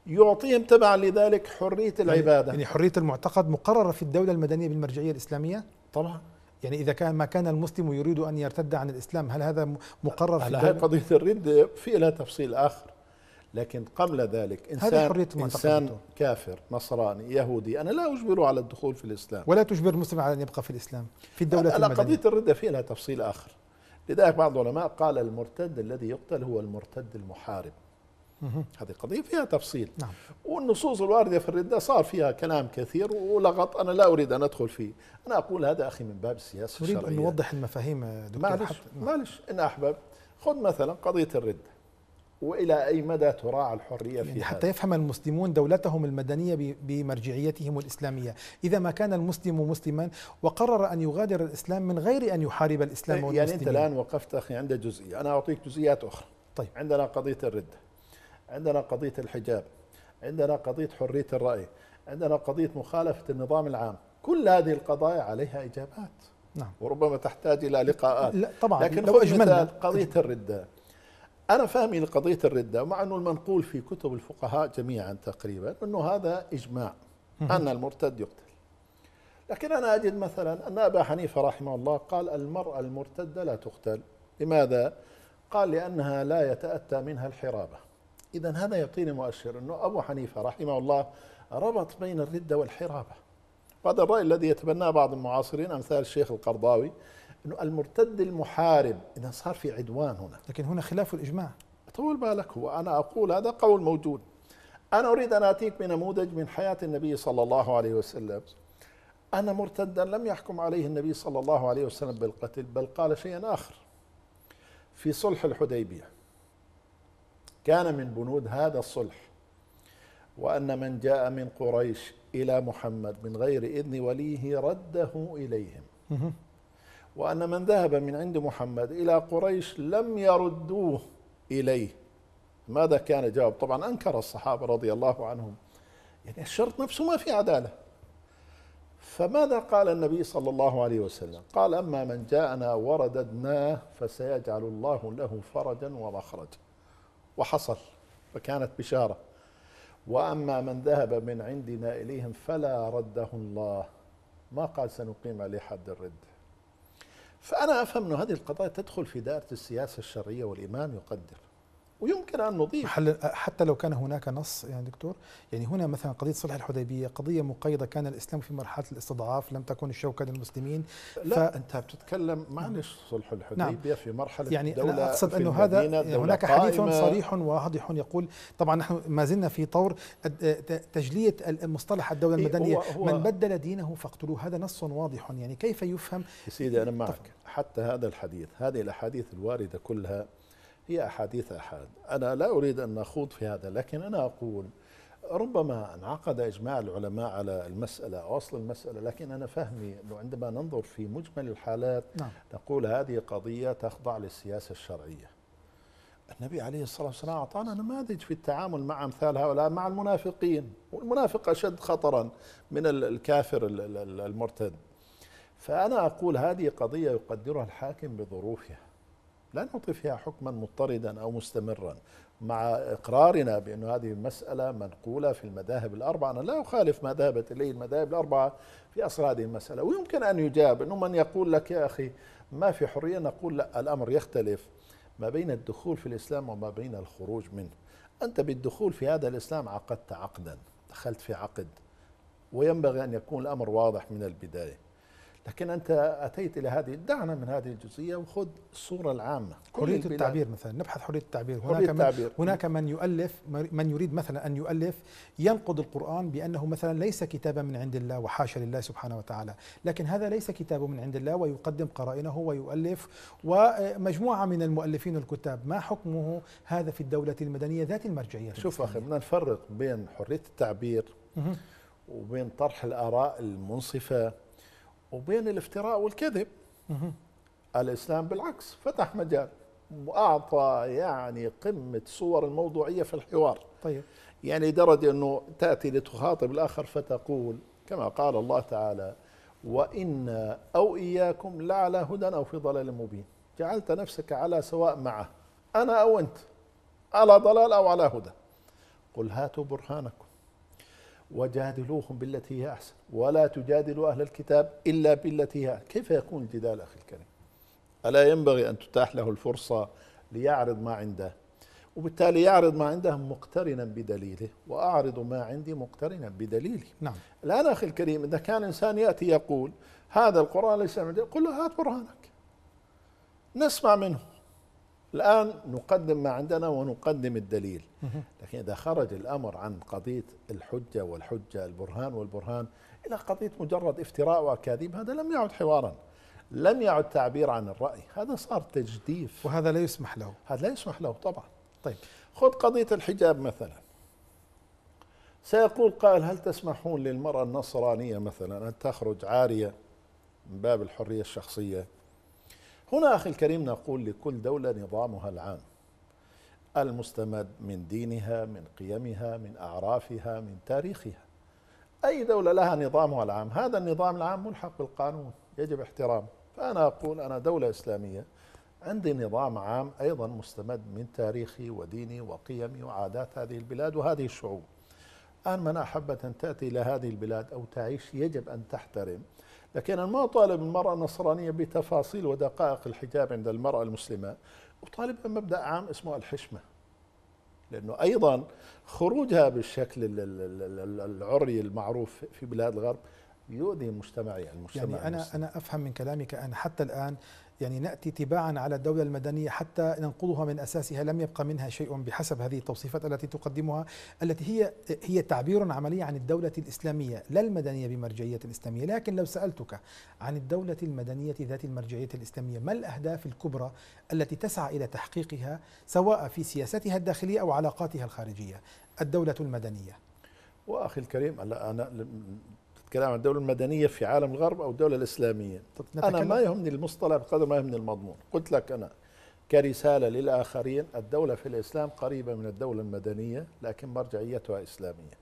يعطيهم تبعا لذلك حرية يعني العبادة يعني حرية المعتقد مقررة في الدولة المدنية بالمرجعية الإسلامية؟ طبعا يعني إذا كان ما كان المسلم يريد أن يرتد عن الإسلام هل هذا مقرر في الدولة؟ هذه قضية الرد في لها تفصيل آخر لكن قبل ذلك إنسان, إنسان كافر نصراني يهودي أنا لا أجبره على الدخول في الإسلام ولا تجبر المسلم على أن يبقى في الإسلام في الدولة المدنية قضية الردة فيها تفصيل آخر لذلك بعض العلماء قال المرتد الذي يقتل هو المرتد المحارب هذه قضية فيها تفصيل نعم. والنصوص الواردة في الردة صار فيها كلام كثير ولغط أنا لا أريد أن أدخل فيه أنا أقول هذا أخي من باب السياسة الشرعية أريد أن نوضح المفاهيم دكتور معلش, نعم. معلش إن أحبب خذ مثلا قضية الردة والى اي مدى تراعى الحريه في يعني حتى يفهم المسلمون دولتهم المدنيه بمرجعيتهم الاسلاميه، اذا ما كان المسلم مسلما وقرر ان يغادر الاسلام من غير ان يحارب الاسلام يعني إيه، والمسلمين يعني انت الان وقفت اخي عند جزئيه، انا اعطيك جزئيات اخرى. طيب عندنا قضيه الرده. عندنا قضيه الحجاب. عندنا قضيه حريه الراي. عندنا قضيه مخالفه النظام العام. كل هذه القضايا عليها اجابات. نعم. وربما تحتاج الى لقاءات. لا طبعا لكن لو اجملنا قضيه الرده. أنا فهمي لقضية الردة مع أنه المنقول في كتب الفقهاء جميعا تقريبا أنه هذا إجماع أن المرتد يقتل لكن أنا أجد مثلا أن أبا حنيفة رحمه الله قال المرأة المرتدة لا تقتل لماذا؟ قال لأنها لا يتأتى منها الحرابة إذا هذا يعطيني مؤشر أنه أبو حنيفة رحمه الله ربط بين الردة والحرابة هذا الرأي الذي يتبناه بعض المعاصرين أمثال الشيخ القرضاوي انه المرتد المحارب اذا صار في عدوان هنا لكن هنا خلاف الاجماع طول بالك هو انا اقول هذا قول موجود انا اريد ان اتيك بنموذج من حياه النبي صلى الله عليه وسلم أن مرتدا لم يحكم عليه النبي صلى الله عليه وسلم بالقتل بل قال شيئا آخر في صلح الحديبية كان من بنود هذا الصلح وأن من جاء من قريش إلى محمد من غير إذن وليه رده إليهم وأن من ذهب من عند محمد إلى قريش لم يردوه إليه ماذا كان جواب طبعا أنكر الصحابة رضي الله عنهم يعني الشرط نفسه ما في عدالة فماذا قال النبي صلى الله عليه وسلم قال أما من جاءنا ورددناه فسيجعل الله له فرجا ومخرجا وحصل فكانت بشارة وأما من ذهب من عندنا إليهم فلا رده الله ما قال سنقيم عليه حد الرده فأنا أفهم أن هذه القضايا تدخل في دائرة السياسة الشرعية والإمام يقدر ويمكن ان نضيف حتى لو كان هناك نص يعني دكتور يعني هنا مثلا قضيه صلح الحديبيه قضيه مقيده كان الاسلام في مرحله الاستضعاف لم تكن الشوكه للمسلمين لا ف... انت بتتكلم معلش صلح الحديبيه نعم. في مرحله يعني دولة انا اقصد انه هذا هناك حديث صريح واضح يقول طبعا نحن ما زلنا في طور تجليه المصطلح الدوله إيه، المدنيه هو هو من بدل دينه فاقتلوه هذا نص واضح يعني كيف يفهم سيدي انا معك حتى هذا الحديث هذه الاحاديث الوارده كلها هي أحاديث أحد أنا لا أريد أن نخوض في هذا لكن أنا أقول ربما انعقد إجماع العلماء على المسألة أو أصل المسألة لكن أنا فهمي أنه عندما ننظر في مجمل الحالات نعم. نقول هذه قضية تخضع للسياسة الشرعية النبي عليه الصلاة والسلام أعطانا نماذج في التعامل مع أمثال هؤلاء مع المنافقين والمنافق أشد خطرا من الكافر المرتد فأنا أقول هذه قضية يقدرها الحاكم بظروفها لا نعطي فيها حكما مضطردا أو مستمرا مع إقرارنا بأن هذه المسألة منقولة في المذاهب الأربعة أنا لا أخالف ما ذهبت إليه المذاهب الأربعة في أصل هذه المسألة ويمكن أن يجاب أنه من يقول لك يا أخي ما في حرية نقول لا الأمر يختلف ما بين الدخول في الإسلام وما بين الخروج منه أنت بالدخول في هذا الإسلام عقدت عقدا دخلت في عقد وينبغي أن يكون الأمر واضح من البداية لكن أنت أتيت إلى هذه دعنا من هذه الجزئية وخذ الصورة العامة حرية التعبير مثلا نبحث حرية التعبير هناك حرية التعبير. من هناك من يؤلف من يريد مثلا أن يؤلف ينقض القرآن بأنه مثلا ليس كتابا من عند الله وحاشا لله سبحانه وتعالى لكن هذا ليس كتاب من عند الله ويقدم قرائنه ويؤلف ومجموعة من المؤلفين الكتاب ما حكمه هذا في الدولة المدنية ذات المرجعية شوف أخي بدنا نفرق بين حرية التعبير وبين طرح الآراء المنصفة وبين الافتراء والكذب الاسلام بالعكس فتح مجال واعطى يعني قمه صور الموضوعيه في الحوار طيب يعني درجه انه تاتي لتخاطب الاخر فتقول كما قال الله تعالى وانا او اياكم لعلى هدى او في ضلال مبين جعلت نفسك على سواء معه انا او انت على ضلال او على هدى قل هاتوا برهانكم وجادلوهم بالتي هي أحسن ولا تجادلوا أهل الكتاب إلا بالتي هي كيف يكون الجدال أخي الكريم ألا ينبغي أن تتاح له الفرصة ليعرض ما عنده وبالتالي يعرض ما عنده مقترنا بدليله وأعرض ما عندي مقترنا بدليلي نعم. الآن أخي الكريم إذا كان إنسان يأتي يقول هذا القرآن ليس من قل له هات برهانك نسمع منه الآن نقدم ما عندنا ونقدم الدليل لكن إذا خرج الأمر عن قضية الحجة والحجة البرهان والبرهان إلى قضية مجرد افتراء وأكاذيب هذا لم يعد حوارا لم يعد تعبير عن الرأي هذا صار تجديف وهذا لا يسمح له هذا لا يسمح له طبعا طيب خذ قضية الحجاب مثلا سيقول قائل هل تسمحون للمرأة النصرانية مثلا أن تخرج عارية من باب الحرية الشخصية هنا أخي الكريم نقول لكل دولة نظامها العام المستمد من دينها من قيمها من أعرافها من تاريخها أي دولة لها نظامها العام هذا النظام العام ملحق بالقانون يجب احترامه فأنا أقول أنا دولة إسلامية عندي نظام عام أيضا مستمد من تاريخي وديني وقيمي وعادات هذه البلاد وهذه الشعوب الآن من أحبت أن تأتي إلى هذه البلاد أو تعيش يجب أن تحترم لكن أنا ما أطالب المرأة النصرانية بتفاصيل ودقائق الحجاب عند المرأة المسلمة أطالب بمبدأ عام اسمه الحشمة لأنه أيضا خروجها بالشكل العري المعروف في بلاد الغرب يؤذي المجتمع المجتمع يعني أنا المسلم. أنا أفهم من كلامك أن حتى الآن يعني نأتي تباعا على الدولة المدنية حتى ننقضها من أساسها لم يبقى منها شيء بحسب هذه التوصيفات التي تقدمها التي هي هي تعبير عملي عن الدولة الإسلامية لا المدنية بمرجعية الإسلامية لكن لو سألتك عن الدولة المدنية ذات المرجعية الإسلامية ما الأهداف الكبرى التي تسعى إلى تحقيقها سواء في سياستها الداخلية أو علاقاتها الخارجية الدولة المدنية وأخي الكريم أنا الكلام عن الدولة المدنية في عالم الغرب أو الدولة الإسلامية أنا ما يهمني المصطلح بقدر ما يهمني المضمون قلت لك أنا كرسالة للآخرين الدولة في الإسلام قريبة من الدولة المدنية لكن مرجعيتها إسلامية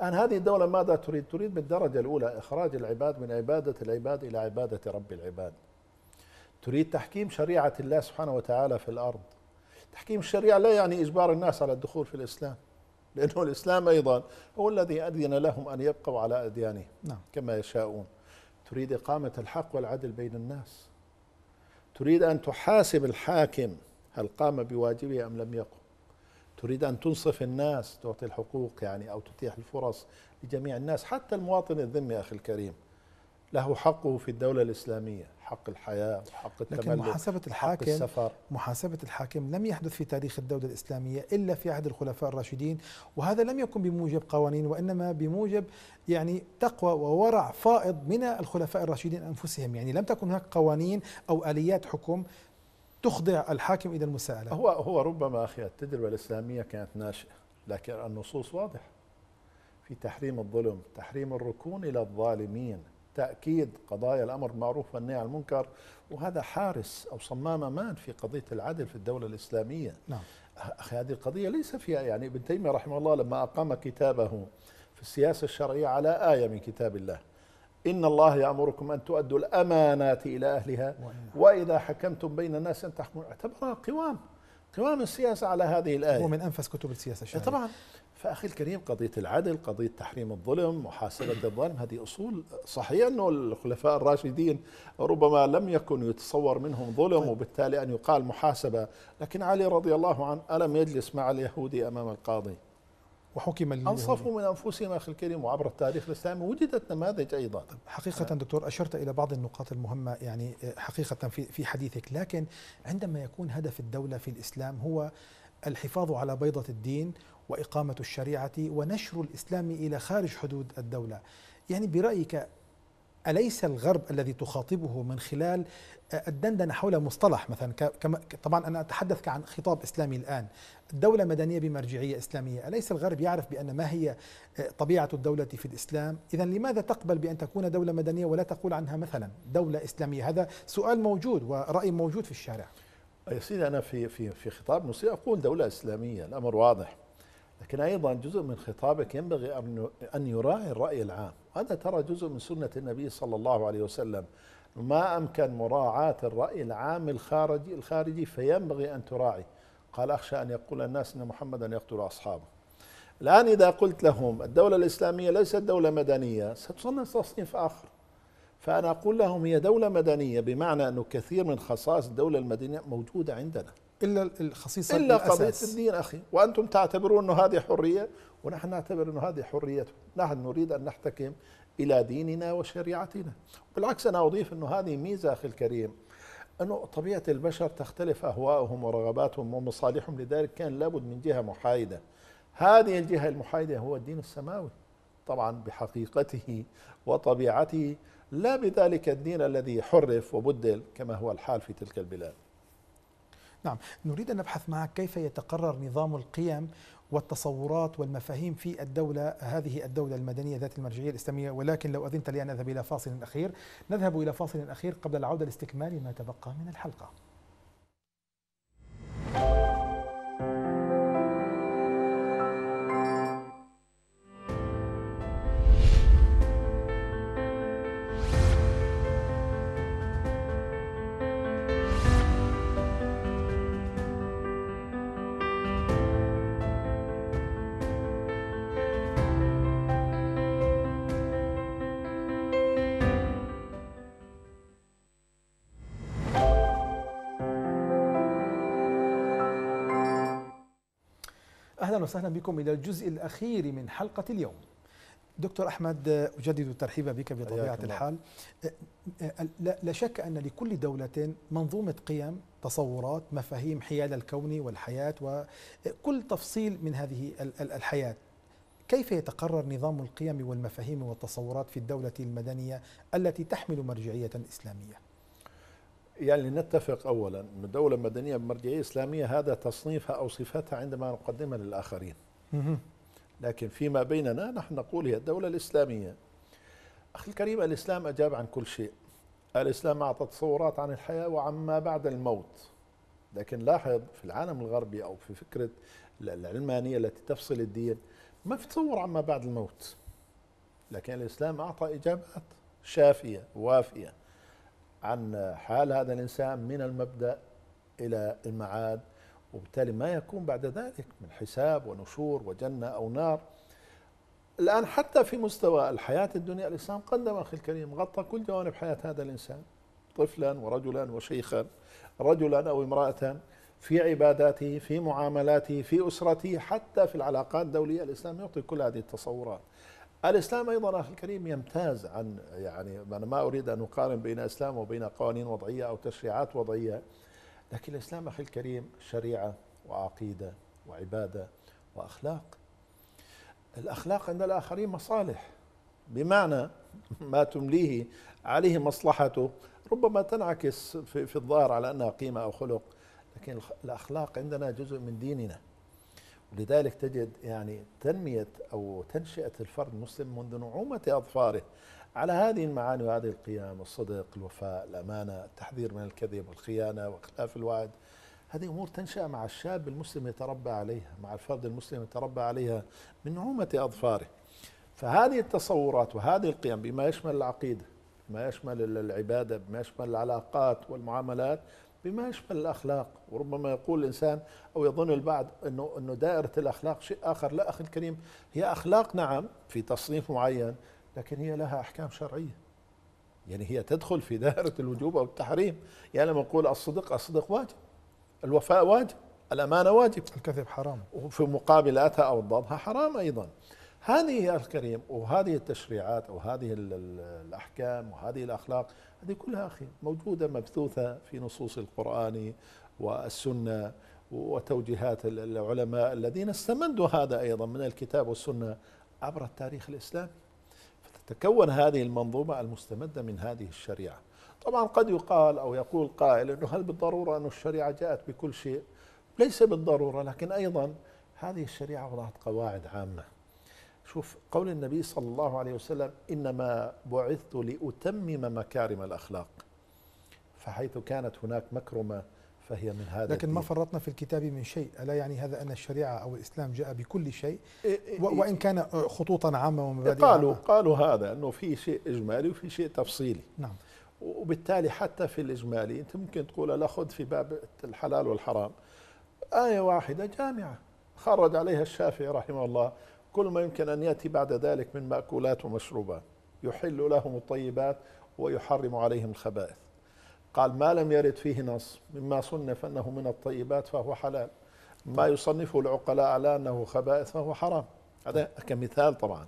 الآن هذه الدولة ماذا تريد؟ تريد بالدرجة الأولى إخراج العباد من عبادة العباد إلى عبادة رب العباد تريد تحكيم شريعة الله سبحانه وتعالى في الأرض تحكيم الشريعة لا يعني إجبار الناس على الدخول في الإسلام لأنه الإسلام أيضا هو الذي أذن لهم أن يبقوا على أديانهم نعم. كما يشاءون تريد إقامة الحق والعدل بين الناس تريد أن تحاسب الحاكم هل قام بواجبه أم لم يقم تريد أن تنصف الناس تعطي الحقوق يعني أو تتيح الفرص لجميع الناس حتى المواطن الذمي أخي الكريم له حقه في الدولة الإسلامية حق الحياة وحق التملك لكن محاسبة الحاكم السفر محاسبة الحاكم لم يحدث في تاريخ الدولة الإسلامية إلا في عهد الخلفاء الراشدين وهذا لم يكن بموجب قوانين وإنما بموجب يعني تقوى وورع فائض من الخلفاء الراشدين أنفسهم يعني لم تكن هناك قوانين أو آليات حكم تخضع الحاكم إلى المساءلة هو هو ربما أخي التجربة الإسلامية كانت ناشئة لكن النصوص واضحة في تحريم الظلم تحريم الركون إلى الظالمين تأكيد قضايا الأمر بالمعروف والنهي عن المنكر وهذا حارس أو صمام أمان في قضية العدل في الدولة الإسلامية نعم. أخي هذه القضية ليس فيها يعني ابن تيمية رحمه الله لما أقام كتابه في السياسة الشرعية على آية من كتاب الله إن الله يأمركم أن تؤدوا الأمانات إلى أهلها وإذا حكمتم بين الناس أن تحكموا اعتبرها قوام قوام السياسة على هذه الآية هو من أنفس كتب السياسة الشرعية طبعا فأخي الكريم قضية العدل قضية تحريم الظلم محاسبة الظالم هذه أصول صحيح أنه الخلفاء الراشدين ربما لم يكن يتصور منهم ظلم طيب. وبالتالي أن يقال محاسبة لكن علي رضي الله عنه ألم يجلس مع اليهودي أمام القاضي وحكم أنصفوا من أنفسهم أخي الكريم وعبر التاريخ الإسلامي وجدت نماذج أيضا حقيقة دكتور أشرت إلى بعض النقاط المهمة يعني آه، حقيقة في في حديثك لكن عندما يكون هدف الدولة في الإسلام هو الحفاظ على بيضة الدين وإقامة الشريعة ونشر الإسلام إلى خارج حدود الدولة يعني برأيك أليس الغرب الذي تخاطبه من خلال الدندنة حول مصطلح مثلا طبعا أنا أتحدث عن خطاب إسلامي الآن الدولة مدنية بمرجعية إسلامية أليس الغرب يعرف بأن ما هي طبيعة الدولة في الإسلام إذا لماذا تقبل بأن تكون دولة مدنية ولا تقول عنها مثلا دولة إسلامية هذا سؤال موجود ورأي موجود في الشارع يا سيدي أنا في في في خطاب نصي أقول دولة إسلامية الأمر واضح لكن أيضا جزء من خطابك ينبغي أن يراعي الرأي العام وهذا ترى جزء من سنة النبي صلى الله عليه وسلم ما أمكن مراعاة الرأي العام الخارجي الخارجي فينبغي أن تراعي قال أخشى أن يقول الناس أن محمدا يقتل أصحابه الآن إذا قلت لهم الدولة الإسلامية ليست دولة مدنية ستصنف تصنيف آخر فأنا أقول لهم هي دولة مدنية بمعنى أنه كثير من خصائص الدولة المدنية موجودة عندنا الا الخصيصه الا قضيه الدين اخي وانتم تعتبرون انه هذه حريه ونحن نعتبر انه هذه حريته نحن نريد ان نحتكم الى ديننا وشريعتنا بالعكس انا اضيف انه هذه ميزه اخي الكريم انه طبيعه البشر تختلف اهواؤهم ورغباتهم ومصالحهم لذلك كان لابد من جهه محايده هذه الجهه المحايده هو الدين السماوي طبعا بحقيقته وطبيعته لا بذلك الدين الذي حرف وبدل كما هو الحال في تلك البلاد نعم نريد أن نبحث معك كيف يتقرر نظام القيم والتصورات والمفاهيم في الدولة هذه الدولة المدنية ذات المرجعية الإسلامية ولكن لو أذنت لي أن أذهب إلى فاصل أخير نذهب إلى فاصل أخير قبل العودة لاستكمال ما تبقى من الحلقة أهلا وسهلا بكم إلى الجزء الأخير من حلقة اليوم دكتور أحمد أجدد الترحيب بك بطبيعة الحال لا شك أن لكل دولة منظومة قيم تصورات مفاهيم حيال الكون والحياة وكل تفصيل من هذه الحياة كيف يتقرر نظام القيم والمفاهيم والتصورات في الدولة المدنية التي تحمل مرجعية إسلامية؟ يعني نتفق اولا ان دوله مدنيه بمرجعيه اسلاميه هذا تصنيفها او صفتها عندما نقدمها للاخرين. لكن فيما بيننا نحن نقول هي الدوله الاسلاميه. اخي الكريم الاسلام اجاب عن كل شيء. الاسلام اعطى تصورات عن الحياه وعما بعد الموت. لكن لاحظ في العالم الغربي او في فكره العلمانيه التي تفصل الدين ما في تصور عما بعد الموت. لكن الاسلام اعطى اجابات شافيه وافيه. عن حال هذا الإنسان من المبدأ إلى المعاد وبالتالي ما يكون بعد ذلك من حساب ونشور وجنة أو نار الآن حتى في مستوى الحياة الدنيا الإسلام قدم أخي الكريم غطى كل جوانب حياة هذا الإنسان طفلا ورجلا وشيخا رجلا أو امرأة في عباداته في معاملاته في أسرته حتى في العلاقات الدولية الإسلام يعطي كل هذه التصورات الاسلام ايضا اخي الكريم يمتاز عن يعني انا ما اريد ان اقارن بين الاسلام وبين قوانين وضعيه او تشريعات وضعيه لكن الاسلام اخي الكريم شريعه وعقيده وعباده واخلاق. الاخلاق عند الاخرين مصالح بمعنى ما تمليه عليه مصلحته ربما تنعكس في, في الظاهر على انها قيمه او خلق لكن الاخلاق عندنا جزء من ديننا. لذلك تجد يعني تنمية أو تنشئة الفرد المسلم منذ نعومة أظفاره على هذه المعاني وهذه القيم الصدق الوفاء الأمانة التحذير من الكذب والخيانة وإخلاف الوعد هذه أمور تنشأ مع الشاب المسلم يتربى عليها مع الفرد المسلم يتربى عليها من نعومة أظفاره فهذه التصورات وهذه القيم بما يشمل العقيدة بما يشمل العبادة بما يشمل العلاقات والمعاملات بما يشمل الاخلاق وربما يقول الانسان او يظن البعض انه انه دائره الاخلاق شيء اخر لا اخي الكريم هي اخلاق نعم في تصنيف معين لكن هي لها احكام شرعيه يعني هي تدخل في دائره الوجوب او التحريم يعني لما نقول الصدق الصدق واجب الوفاء واجب الامانه واجب الكذب حرام وفي مقابلاتها او ضدها حرام ايضا هذه الكريم وهذه التشريعات وهذه الاحكام وهذه الاخلاق هذه كلها أخي موجودة مبثوثة في نصوص القرآن والسنة وتوجيهات العلماء الذين استمدوا هذا أيضا من الكتاب والسنة عبر التاريخ الإسلامي فتتكون هذه المنظومة المستمدة من هذه الشريعة طبعا قد يقال أو يقول قائل أنه هل بالضرورة أن الشريعة جاءت بكل شيء ليس بالضرورة لكن أيضا هذه الشريعة وضعت قواعد عامة شوف قول النبي صلى الله عليه وسلم إنما بعثت لأتمم مكارم الأخلاق فحيث كانت هناك مكرمة فهي من هذا لكن ما فرطنا في الكتاب من شيء ألا يعني هذا أن الشريعة أو الإسلام جاء بكل شيء إيه، إيه، إيه. وإن كان خطوطا عامة ومبادئ قالوا, عامة. قالوا هذا أنه في شيء إجمالي وفي شيء تفصيلي نعم وبالتالي حتى في الإجمالي أنت ممكن تقول لا خذ في باب الحلال والحرام آية واحدة جامعة خرج عليها الشافعي رحمه الله كل ما يمكن أن يأتي بعد ذلك من مأكولات ومشروبات يحل لهم الطيبات ويحرم عليهم الخبائث قال ما لم يرد فيه نص مما صنف أنه من الطيبات فهو حلال ما يصنفه العقلاء على أنه خبائث فهو حرام هذا كمثال طبعا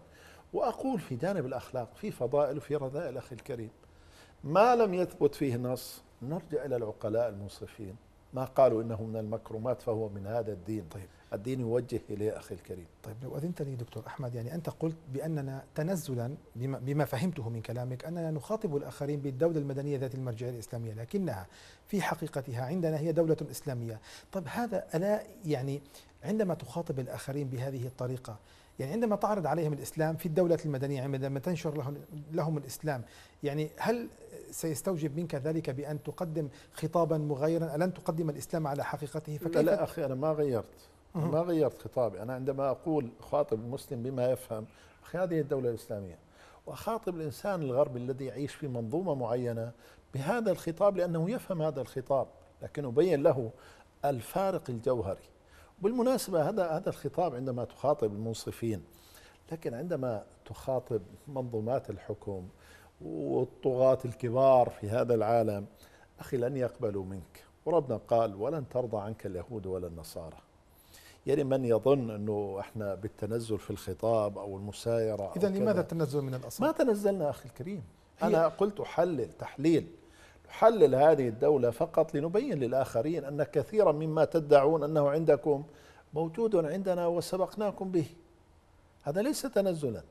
وأقول في جانب الأخلاق في فضائل وفي رذائل أخي الكريم ما لم يثبت فيه نص نرجع إلى العقلاء المنصفين ما قالوا انه من المكرمات فهو من هذا الدين طيب الدين يوجه اليه اخي الكريم طيب لو اذنت لي دكتور احمد يعني انت قلت باننا تنزلا بما, بما فهمته من كلامك اننا نخاطب الاخرين بالدوله المدنيه ذات المرجعيه الاسلاميه لكنها في حقيقتها عندنا هي دوله اسلاميه طب هذا الا يعني عندما تخاطب الاخرين بهذه الطريقه يعني عندما تعرض عليهم الاسلام في الدوله المدنيه عندما تنشر لهم الاسلام يعني هل سيستوجب منك ذلك بان تقدم خطابا مغايرا الن تقدم الاسلام على حقيقته فكيف لا, لا اخي انا ما غيرت ما غيرت خطابي انا عندما اقول خاطب المسلم بما يفهم اخي هذه الدوله الاسلاميه واخاطب الانسان الغربي الذي يعيش في منظومه معينه بهذا الخطاب لانه يفهم هذا الخطاب لكن ابين له الفارق الجوهري بالمناسبة هذا هذا الخطاب عندما تخاطب المنصفين لكن عندما تخاطب منظومات الحكم والطغاة الكبار في هذا العالم أخي لن يقبلوا منك وربنا قال ولن ترضى عنك اليهود ولا النصارى يعني من يظن أنه إحنا بالتنزل في الخطاب أو المسايرة إذا لماذا التنزل من الأصل؟ ما تنزلنا أخي الكريم أنا قلت أحلل تحليل نحلل هذه الدولة فقط لنبين للآخرين أن كثيرا مما تدعون أنه عندكم موجود عندنا وسبقناكم به هذا ليس تنزلا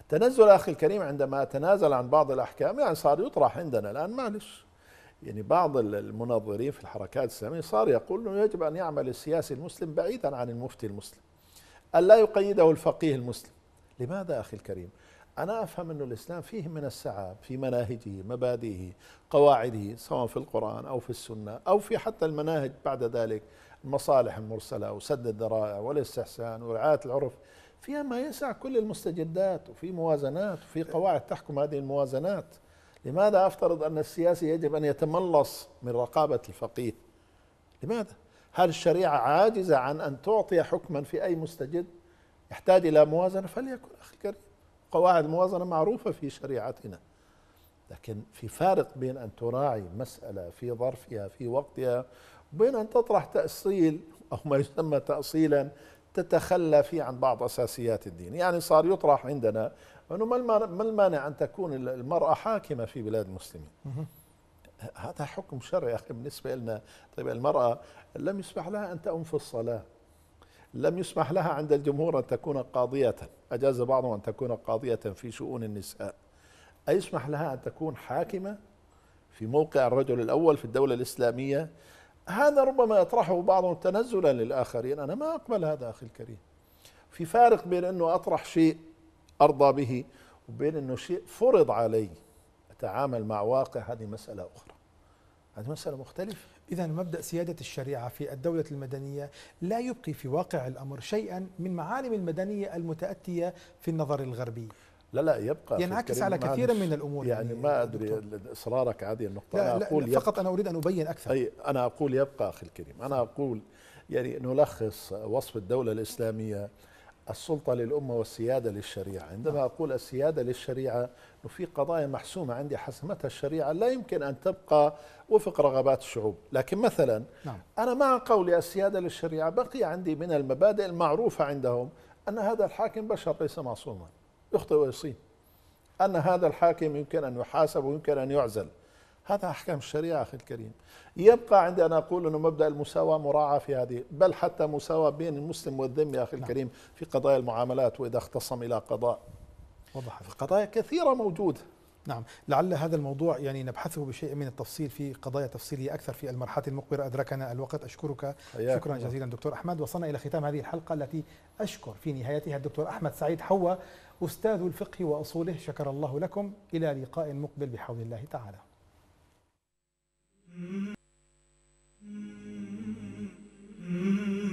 التنزل أخي الكريم عندما أتنازل عن بعض الأحكام يعني صار يطرح عندنا الآن معلش يعني بعض المنظرين في الحركات الإسلامية صار يقول أنه يجب أن يعمل السياسي المسلم بعيدا عن المفتي المسلم ألا يقيده الفقيه المسلم لماذا أخي الكريم؟ أنا أفهم أن الإسلام فيه من السعاب في مناهجه مبادئه قواعده سواء في القرآن أو في السنة أو في حتى المناهج بعد ذلك المصالح المرسلة وسد الذرائع والاستحسان ورعاية العرف فيها ما يسع كل المستجدات وفي موازنات وفي قواعد تحكم هذه الموازنات لماذا أفترض أن السياسي يجب أن يتملص من رقابة الفقيه لماذا؟ هل الشريعة عاجزة عن أن تعطي حكما في أي مستجد يحتاج إلى موازنة فليكن أخي الكريم قواعد موازنة معروفة في شريعتنا لكن في فارق بين أن تراعي مسألة في ظرفها في وقتها وبين أن تطرح تأصيل أو ما يسمى تأصيلا تتخلى فيه عن بعض أساسيات الدين يعني صار يطرح عندنا أنه ما المانع أن تكون المرأة حاكمة في بلاد المسلمين هذا حكم شرعي أخي بالنسبة لنا طيب المرأة لم يسمح لها أن تؤم في الصلاة لم يسمح لها عند الجمهور أن تكون قاضية أجاز بعضهم أن تكون قاضية في شؤون النساء أيسمح لها أن تكون حاكمة في موقع الرجل الأول في الدولة الإسلامية هذا ربما يطرحه بعضهم تنزلا للآخرين أنا ما أقبل هذا أخي الكريم في فارق بين أنه أطرح شيء أرضى به وبين أنه شيء فرض علي أتعامل مع واقع هذه مسألة أخرى هذه مسألة مختلفة إذا مبدأ سيادة الشريعة في الدولة المدنية لا يبقي في واقع الأمر شيئا من معالم المدنية المتأتية في النظر الغربي لا لا يبقى ينعكس على كثير من الامور يعني, يعني ما ادري اصرارك هذه النقطه لا, لا اقول لا فقط انا اريد ان ابين اكثر اي انا اقول يبقى اخي الكريم انا اقول يعني نلخص وصف الدوله الاسلاميه السلطة للأمة والسيادة للشريعة عندما نعم. أقول السيادة للشريعة في قضايا محسومة عندي حسمتها الشريعة لا يمكن أن تبقى وفق رغبات الشعوب لكن مثلا نعم. أنا مع قولي السيادة للشريعة بقي عندي من المبادئ المعروفة عندهم أن هذا الحاكم بشر ليس معصوما يخطئ ويصيب أن هذا الحاكم يمكن أن يحاسب ويمكن أن يعزل هذا أحكام الشريعة أخي الكريم يبقى عندي أنا أقول أنه مبدأ المساواة مراعاة في هذه بل حتى مساواة بين المسلم والذم يا أخي نعم. الكريم في قضايا المعاملات وإذا اختصم إلى قضاء وضح في قضايا كثيرة موجودة نعم لعل هذا الموضوع يعني نبحثه بشيء من التفصيل في قضايا تفصيلية أكثر في المرحلة المقبلة أدركنا الوقت أشكرك شكرا جزيلا دكتور أحمد وصلنا إلى ختام هذه الحلقة التي أشكر في نهايتها الدكتور أحمد سعيد حوا أستاذ الفقه وأصوله شكر الله لكم إلى لقاء مقبل بحول الله تعالى Mm-hmm.